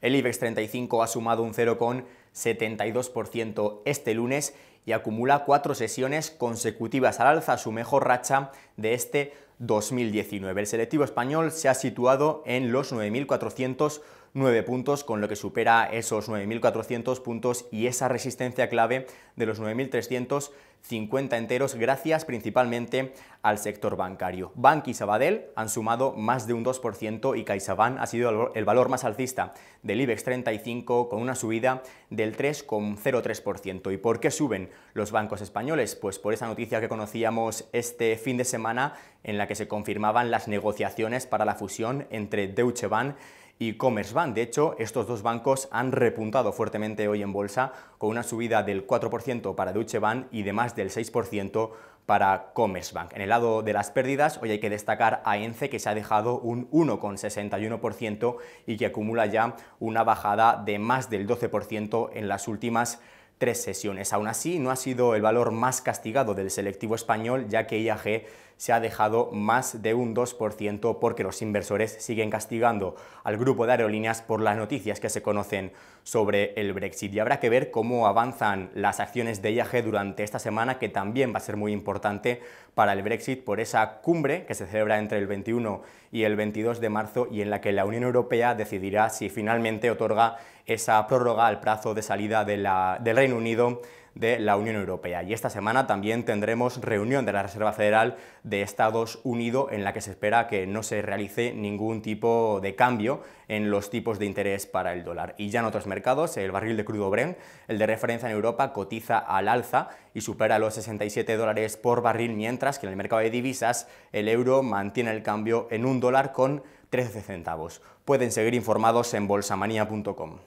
El IBEX 35 ha sumado un 0,72% este lunes y acumula cuatro sesiones consecutivas al alza, su mejor racha de este 2019. El selectivo español se ha situado en los 9.409 puntos, con lo que supera esos 9.400 puntos y esa resistencia clave de los 9.350 enteros, gracias principalmente al sector bancario. Bank y Sabadell han sumado más de un 2% y CaixaBank ha sido el valor más alcista del IBEX 35 con una subida del 3,03%. ¿Y por qué suben los bancos españoles? Pues por esa noticia que conocíamos este fin de semana en la que se confirmaban las negociaciones para la fusión entre Deutsche Bank y Commerzbank. De hecho, estos dos bancos han repuntado fuertemente hoy en bolsa con una subida del 4% para Deutsche Bank y de más del 6% para Commerzbank. En el lado de las pérdidas, hoy hay que destacar a ENCE que se ha dejado un 1,61% y que acumula ya una bajada de más del 12% en las últimas tres sesiones. Aún así, no ha sido el valor más castigado del selectivo español, ya que IAG se ha dejado más de un 2% porque los inversores siguen castigando al grupo de aerolíneas por las noticias que se conocen sobre el Brexit. Y habrá que ver cómo avanzan las acciones de IAG durante esta semana, que también va a ser muy importante para el Brexit por esa cumbre que se celebra entre el 21 y el 22 de marzo y en la que la Unión Europea decidirá si finalmente otorga esa prórroga al plazo de salida del Reino Unido de la Unión Europea. Y esta semana también tendremos reunión de la Reserva Federal de Estados Unidos en la que se espera que no se realice ningún tipo de cambio en los tipos de interés para el dólar. Y ya en otros mercados, el barril de crudo Brent, el de referencia en Europa, cotiza al alza y supera los 67 dólares por barril, mientras que en el mercado de divisas el euro mantiene el cambio en un dólar con 13 centavos. Pueden seguir informados en bolsamanía.com.